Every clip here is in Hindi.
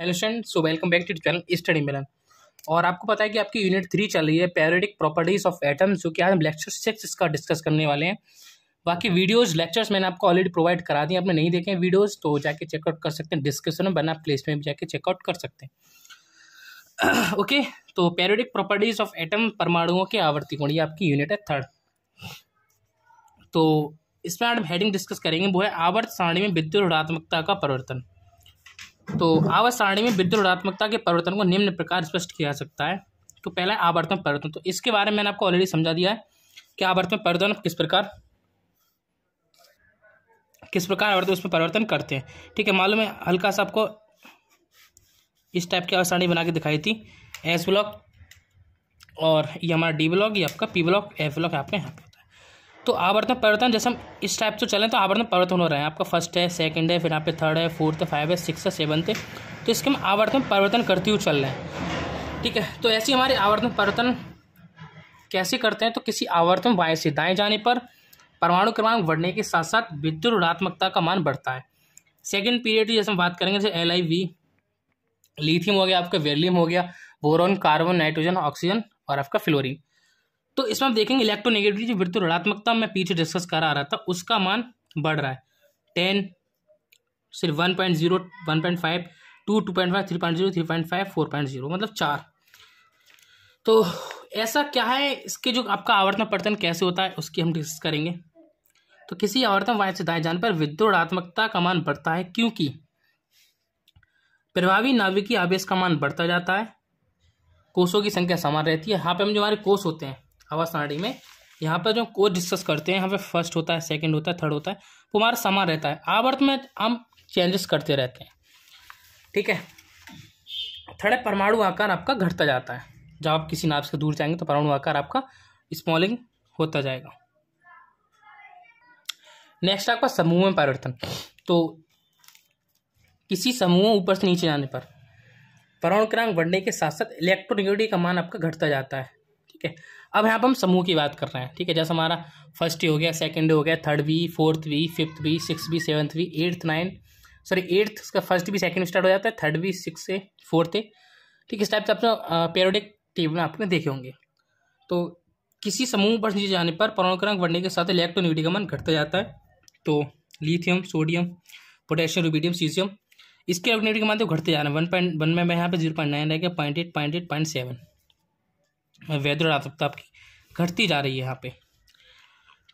hello students so welcome back to channel study Milan और आपको पता है कि आपकी यूनिट थ्री चल रही है पेरिडिक प्रॉपर्टीज़ ऑफ एटम्स जो कि आज हम लेक्चर सिक्स इसका डिस्कस करने वाले हैं बाकी वीडियोस लेक्चर्स मैंने आपको ऑलरेडी प्रोवाइड करा दी आपने नहीं देखे वीडियोज तो जाके चेकआउट कर सकते हैं डिस्क्रिप्शन में बना प्लेस में भी जाके चेकआउट कर सकते हैं ओके तो पेरिडिक प्रॉपर्टीज़ ऑफ एटम परमाणुओं के आवर्ती गुण ये आपकी यूनिट है थर्ड तो इसमें हम हेडिंग डिस्कस करेंगे वो है आवर्त सारणी में विद्युत ऋणात्मकता का परिवर्तन तो आवर्त सारणी में विद्युत ऋणात्मकता के परिवर्तन को निम्न प्रकार स्पष्ट किया जा सकता है तो पहला है आवर्तन परिवर्तन तो इसके बारे में मैंने आपको ऑलरेडी समझा दिया है कि आवर्तन परिवर्तन किस प्रकार किस प्रकार आवर्तन उसमें परिवर्तन करते हैं ठीक है मालूम है हल्का सा आपको इस टाइप की अवसारणी बना के दिखाई थी एस ब्लॉक और ये हमारा डी ब्लॉक ये आपका पी ब्लॉक एफ ब्लॉक आपके यहाँ पे तो आवर्तन परिवर्तन जैसे हम इस टाइप से चलें तो आवर्तन परिवर्तन हो रहे हैं आपका फर्स्ट है सेकंड है फिर यहाँ पे थर्ड है फोर्थ है फाइव है सिक्स है सेवन्थ है तो इसके हम आवर्तन परिवर्तन करते हुए चल रहे हैं ठीक है तो ऐसे हमारे आवर्तन परिवर्तन कैसे करते हैं तो किसी आवर्तन वाय से दाएँ जाने पर परमाणु क्रमांक बढ़ने के साथ साथ विद्युत ऋणात्मकता का मान बढ़ता है सेकेंड पीरियड जैसे हम बात करेंगे जैसे एल आई वी लिथियम हो गया आपका वेलियम हो गया बोरोन कार्बन नाइट्रोजन ऑक्सीजन और आपका फ्लोरिन तो इसमें आप देखेंगे इलेक्ट्रोनेगेटिविटी जो वृत्त ऋणात्मकता में पीछे डिस्कस करा रहा था उसका मान बढ़ रहा है टेन सिर्फ one point zero one point five two two point five three point zero three point five four point zero मतलब चार तो ऐसा क्या है इसके जो आपका आवर्तन परिवर्तन कैसे होता है उसकी हम डिस्कस करेंगे तो किसी आवर्तन वायु से दाएं जान पर विद्रोणात्मकता का मान बढ़ता है क्योंकि प्रभावी नाभिकीय आवेश का मान बढ़ता जाता है कोषों की संख्या समान रहती है यहाँ पे हम जो हमारे कोष होते हैं आवाज सारणी में यहाँ पर जो कोच डिस्कस करते हैं यहाँ पे फर्स्ट होता है सेकंड होता है थर्ड होता है वो हमारा समान रहता है आवर्त में हम चेंजेस करते रहते हैं ठीक है थर्ड है परमाणु आकार आपका घटता जाता है जब आप किसी नाप से दूर जाएंगे तो परमाणु आकार आपका स्मॉलिंग होता जाएगा नेक्स्ट आपका समूह में परिवर्तन तो किसी समूह ऊपर से नीचे जाने पर परमाणु क्रांक बढ़ने के साथ साथ इलेक्ट्रोनिगेटिव का मान आपका घटता जाता है ठीक है अब यहाँ पर हम समूह की बात कर रहे हैं ठीक है जैसे हमारा फर्स्ट ही हो गया सेकेंड हो गया थर्ड भी फोर्थ भी फिफ्थ भी सिक्स भी सेवन्थ भी एट्थ नाइन्थ सॉरी एट्थ का फर्स्ट भी सेकेंड स्टार्ट हो जाता है थर्ड भी सिक्स से फोर्थ है ठीक इस टाइप से अपना पेरोडिक टेबल आपने देखे होंगे तो किसी समूह पर नीचे जाने पर परमाणुक्रमांक बढ़ने के साथ इलेक्ट्रोनिविटी का मन घटता जाता है तो lithium sodium potassium rubidium caesium इसके इलेक्ट्रोनिविटी का मान तो घटते जाना वन पॉइंट वन में यहाँ पे जीरो पॉइंट नाइन रह गया point eight point eight point seven वैध आत्मकता आपकी घटती जा रही है यहाँ पे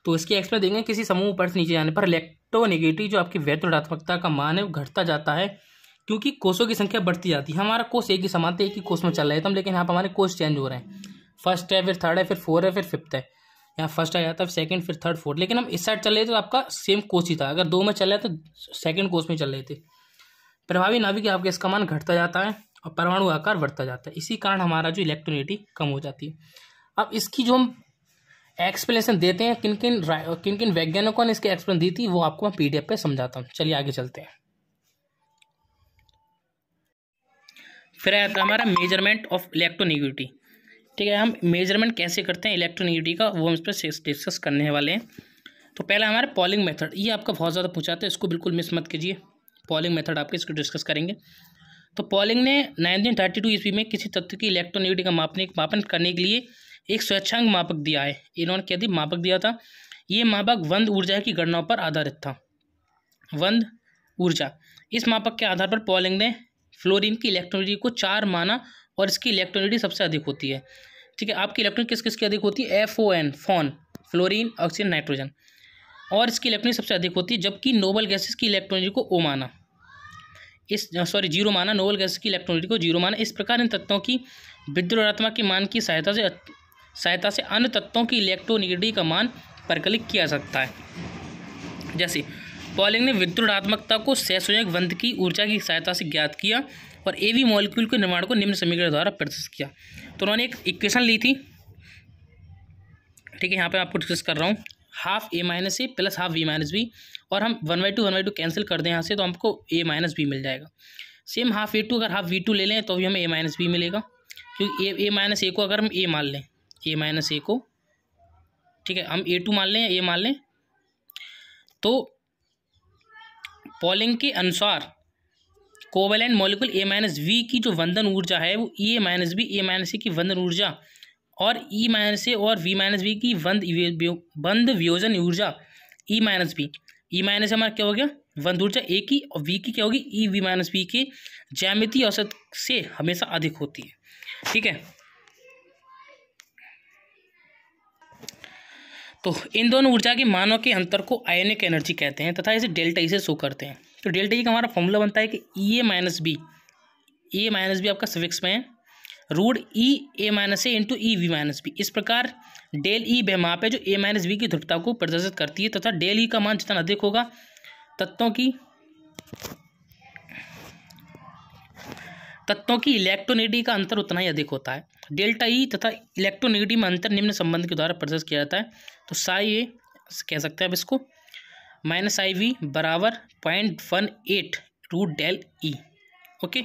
तो इसकी एक्सप्रेस देंगे किसी समूह ऊपर से नीचे जाने पर इलेक्ट्रोनेगेटिव जो आपकी वैध का मान है वो घटता जाता है क्योंकि कोषों की संख्या बढ़ती जाती है हमारा कोष एक ही था एक ही कोष में चल रहे थे तो लेकिन यहाँ पर हमारे कोष चेंज हो रहे हैं फर्स्ट है फिर थर्ड है फिर फोर है फिर फिफ्थ है यहाँ फर्स्ट आ जाता है सेकंड फिर थर्ड फोर्थ लेकिन हम इस साइड चल रहे थे तो आपका सेम कोस ही था अगर दो में चल रहे थे तो सेकंड कोस में चल रहे थे प्रभावी नाभिक आपके इसका मान घटता जाता है और परमाणु आकार बढ़ता जाता है इसी कारण हमारा जो इलेक्ट्रोनिटी कम हो जाती है अब इसकी जो हम एक्सप्लेनेशन देते हैं किन किन किन किन वैज्ञानिकों ने इसकी एक्सप्लेन दी थी वो आपको मैं पी पे समझाता हूँ चलिए आगे चलते हैं फिर आया था हमारा मेजरमेंट ऑफ इलेक्ट्रोनिगिटी ठीक है हम मेजरमेंट कैसे करते हैं इलेक्ट्रोनिगिटी का वो हम इस पर डिस्कस करने वाले हैं तो पहला हमारा पॉलिंग मेथड ये आपका बहुत ज़्यादा पूछा था इसको बिल्कुल मिस मत कीजिए पॉलिंग मेथड आपके इसको डिस्कस करेंगे तो पॉलिंग ने 1932 ईस्वी में किसी तत्व की इलेक्ट्रोनिविटी का मापने मापन करने के लिए एक स्वच्छांग मापक दिया है इन्होंने क्या दिया मापक दिया था ये मापक वंद ऊर्जा की गणनाओं पर आधारित था वंद ऊर्जा इस मापक के आधार पर पॉलिंग ने फ्लोरिन की इलेक्ट्रोनिटी को चार माना और इसकी इलेक्ट्रोनिटी सबसे अधिक होती है ठीक है आपकी इलेक्ट्रॉनिक किस किसकी अधिक होती है एफ ओ एन फोन फ्लोरिन ऑक्सीजन नाइट्रोजन और इसकी इलेक्ट्रॉनिक सबसे अधिक होती है जबकि नोबल गैसेस की इलेक्ट्रॉनिक को ओ माना इस सॉरी जीरो माना नोवल गैस की इलेक्ट्रॉनिटी को जीरो माना इस प्रकार इन तत्वों की विद्रोहात्मक के मान की सहायता से सहायता से अन्य तत्वों की इलेक्ट्रोनिटी का मान प्रकलित किया सकता है जैसे पॉलिंग ने विद्रोहात्मकता को सहसोजक बंध की ऊर्जा की सहायता से ज्ञात किया और एवी मॉलिक्यूल के निर्माण को निम्न समीकरण द्वारा प्रदर्शित किया तो उन्होंने एक इक्वेशन ली थी ठीक है यहाँ पे आपको डिस्कस कर रहा हूँ half A minus A plus half B minus B और हम one by two one by two cancel कर दें यहाँ से तो हमको ए माइनस बी मिल जाएगा सेम हाफ ए टू अगर हाफ वी टू ले लें तो भी हमें ए माइनस बी मिलेगा क्योंकि ए ए माइनस ए को अगर हम ए मान लें ए माइनस ए को ठीक है हम ए टू मान लें ए मान लें तो पॉलिंग के अनुसार covalent molecule A minus B की जो वंदन ऊर्जा है वो A e minus B A minus A की वंदन ऊर्जा और ई माइनस ए और वी माइनस बी की बंद बंद वियोजन ऊर्जा E minus B E minus हमारा क्या हो गया बंद ऊर्जा ए की और वी की क्या होगी ई वी माइनस बी की जैमिति औसत से हमेशा अधिक होती है ठीक है तो इन दोनों ऊर्जा के मानों के अंतर को आयोनिक एनर्जी कहते हैं तथा इसे डेल्टा ई e से शो करते हैं तो डेल्टा ई e का हमारा फॉर्मूला बनता है कि E A minus B A minus B आपका सविक्स में है root E A minus A into E B minus B इस प्रकार डेल ई e माप है जो ए माइनस बी की ध्रुवता को प्रदर्शित करती है तथा डेल ई e का मान जितना अधिक होगा तत्वों की तत्वों की इलेक्ट्रोनेगेटिव का अंतर उतना ही अधिक होता है डेल्टा ई e तथा इलेक्ट्रोनेगेटिव में अंतर निम्न संबंध के द्वारा प्रदर्शित किया जाता है तो साई ए कह सकते हैं अब इसको माइनस आई वी बराबर point one eight root del E okay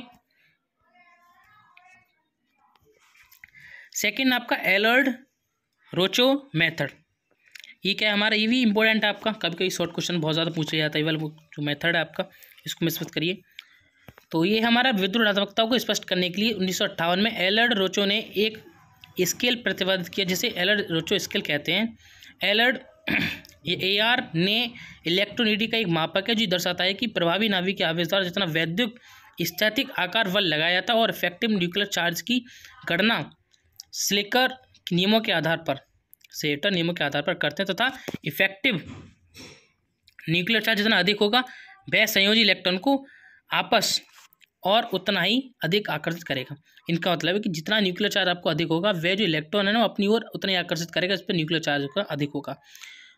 second आपका एलर्ड रोचो मेथड ये क्या है हमारा ये भी इंपॉर्टेंट है आपका कभी कभी शॉर्ट क्वेश्चन बहुत ज़्यादा पूछा जाता है वाला जो मेथड है आपका इसको मिस मत करिए तो ये हमारा विद्रोहात्मकता को स्पष्ट करने के लिए उन्नीस में एलर्ड रोचो ने एक स्केल प्रतिपादित किया जिसे एलर्ड रोचो स्केल कहते हैं एलर्ड ये ए आर ने इलेक्ट्रोनिटी का एक मापक है जो दर्शाता है कि प्रभावी नाभिक के आवेश द्वारा जितना वैद्युत स्थैतिक आकार बल लगाया जाता है और इफेक्टिव न्यूक्लियर चार्ज की गणना स्लिकर नियमों के आधार पर सेटर नियमों के आधार पर करते हैं तथा इफेक्टिव न्यूक्लियर चार्ज जितना अधिक होगा वह संयोजी इलेक्ट्रॉन को आपस और उतना ही अधिक आकर्षित करेगा इनका मतलब है कि जितना न्यूक्लियर चार्ज आपको अधिक होगा वह जो इलेक्ट्रॉन है ना अपनी ओर उतना ही आकर्षित करेगा इस पर न्यूक्लियर चार्ज का अधिक होगा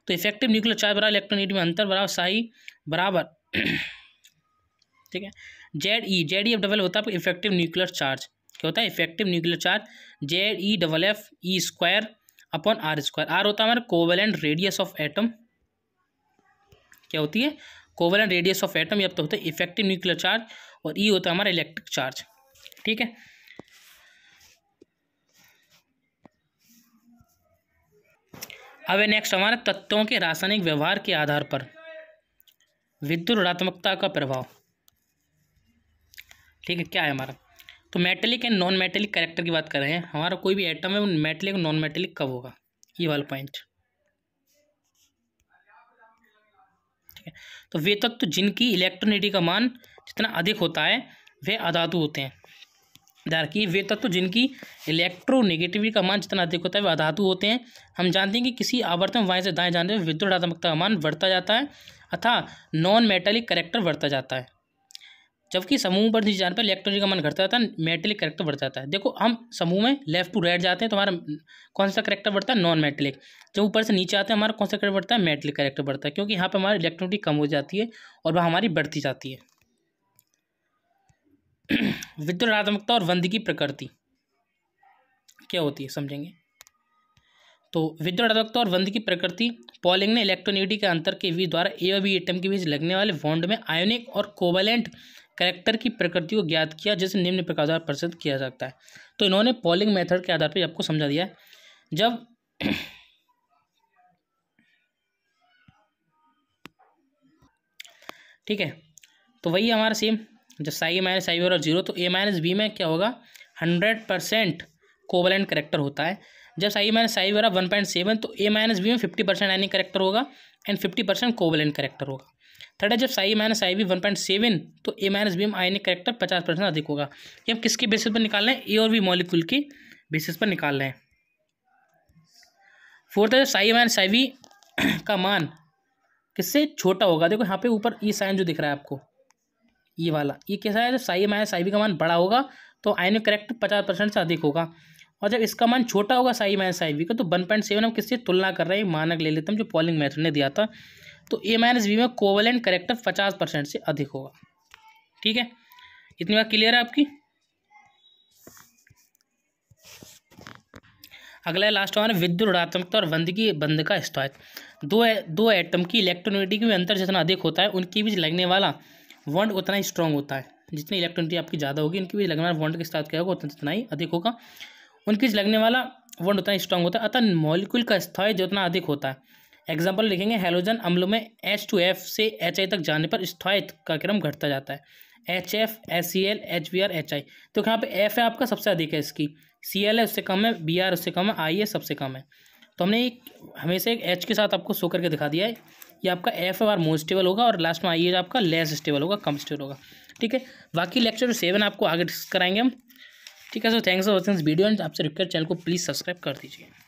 तो इफेक्टिव न्यूक्लियर चार्ज बराबर इलेक्ट्रॉन में अंतर बराबर साई बराबर ठीक है Z E Z E double होता है इफेक्टिव न्यूक्लियर चार्ज क्या होता है effective nuclear charge Z E double F E square upon R square R होता है हमारा कोवेलेंट रेडियस ऑफ एटम क्या होती है कोवेलेंट रेडियस ऑफ एटम या तो होता है इफेक्टिव न्यूक्लियर चार्ज और ई होता है हमारा इलेक्ट्रिक चार्ज ठीक है अब नेक्स्ट हमारे तत्वों के रासायनिक व्यवहार के आधार पर विद्युत ऋणात्मकता का प्रभाव ठीक है क्या है हमारा तो metallic and non metallic character की बात कर रहे हैं हमारा कोई भी आइटम है वो मेटेलिक नॉन मेटेलिक कब होगा ये वाला पॉइंट ठीक है तो वे तत्व तो जिनकी इलेक्ट्रोनिटी का मान जितना अधिक होता है वे अधातु होते हैं ध्यान रखिए वे तत्व तो जिनकी इलेक्ट्रोनेगेटिविटी का मान जितना अधिक होता है वे अधातु होते हैं हम जानते हैं कि किसी आवर्तन वाय से दाएँ जाने पर विद्युत आत्मकता का मान बढ़ता जाता है अथा नॉन मेटेलिक करेक्टर बढ़ता जाता है जबकि समूह पर जिस जाने पर इलेक्ट्रॉनिक का मन घटता जाता है मेटलिक करेक्टर बढ़ जाता है देखो हम समूह में लेफ्ट टू राइट जाते हैं तो हमारा कौन सा करेक्टर बढ़ता है नॉन मेटलिक जब ऊपर से नीचे आते हैं हमारा कौन सा करेक्टर बढ़ता है मेटलिक करेक्टर बढ़ता है क्योंकि यहाँ पर हमारी इलेक्ट्रॉनिटी कम हो जाती है और वह हमारी बढ़ती जाती है विद्युरात्मकता और वंद की प्रकृति क्या होती है समझेंगे तो विद्युत और वंद की प्रकृति पॉलिंग ने इलेक्ट्रोनिटी के अंतर के बीच द्वारा ए और बी एटम के बीच लगने वाले बॉन्ड में आयोनिक और कोवलेंट करेक्टर की प्रकृति को ज्ञात किया जिसे निम्न प्रकार प्रसिद्ध किया सकता है तो इन्होंने पॉलिंग मेथड के आधार पर आपको समझा दिया जब ठीक है तो वही हमारा सेम जब साई माइनस आई और जीरो तो ए माइनस बी में क्या होगा हंड्रेड परसेंट कोवलेंट करेक्टर होता है जब psi minus psi one point seven तो ए माइनस बी में फिफ्टी परसेंट एनी करेक्टर होगा and fifty percent covalent character होगा थर्ड है जब psi minus I B one point seven तो ए माइनस बी में एनिक करेक्टर पचास परसेंट अधिक होगा ये हम किसके बेसिस पर निकाल रहे हैं ए और बी मॉलिक्यूल की बेसिस पर निकाल रहे हैं फोर्थ है जब साई माइनस आई वी का मान किससे छोटा होगा देखो यहाँ पे ऊपर ई e साइन जो दिख रहा है आपको ई e वाला ये e कैसा है जब साई माइनस आई वी का मान बड़ा होगा तो एनिक करेक्टर पचास परसेंट से अधिक होगा और जब इसका मान छोटा होगा साई माइनस आई वी का तो वन पॉइंट सेवन हम किससे तुलना कर रहे हैं मानक ले लेते हैं जो पॉलिंग मैथ ने दिया था तो ए माइनस बी में कोवलेंट करेक्टर पचास परसेंट से अधिक होगा ठीक है इतनी बात क्लियर है आपकी अगला है लास्ट हमारा विद्युत ऋणात्मकता और बंद की बंद का स्थायित्व दो ए, दो एटम की इलेक्ट्रोनिटी के अंतर जितना अधिक होता है उनके बीच लगने वाला वंड उतना ही स्ट्रांग होता है जितनी इलेक्ट्रोनिटी आपकी ज़्यादा होगी उनके बीच लगने वाला वंड के साथ क्या होगा उतना जितना ही अधिक होगा उनके बीच लगने वाला वंड उतना ही स्ट्रांग होता है अतः मॉलिक्यूल का स्थायित्व जितना अधिक होता है एग्जाम्पल लिखेंगे हेलोजन अम्लों में एच टू एफ से एच आई तक जाने पर स्थायित का क्रम घटता जाता है H F S C L H B R H I तो यहाँ पे एफ है आपका सबसे अधिक है इसकी सी एल है उससे कम है बी आर उससे कम है आई ए सबसे कम है तो हमने एक हमेशा एक एच के साथ आपको शो करके दिखा दिया है ये आपका एफ बार मोस्ट स्टेबल होगा और लास्ट में आई ए आपका लेस स्टेबल होगा कम स्टेबल होगा ठीक है बाकी लेक्चर सेवन आपको आगे डिस्कस कराएंगे हम ठीक है so thanks for watching this video and आपसे रिक्वेस्ट चैनल को प्लीज़ सब्सक्राइब कर दीजिए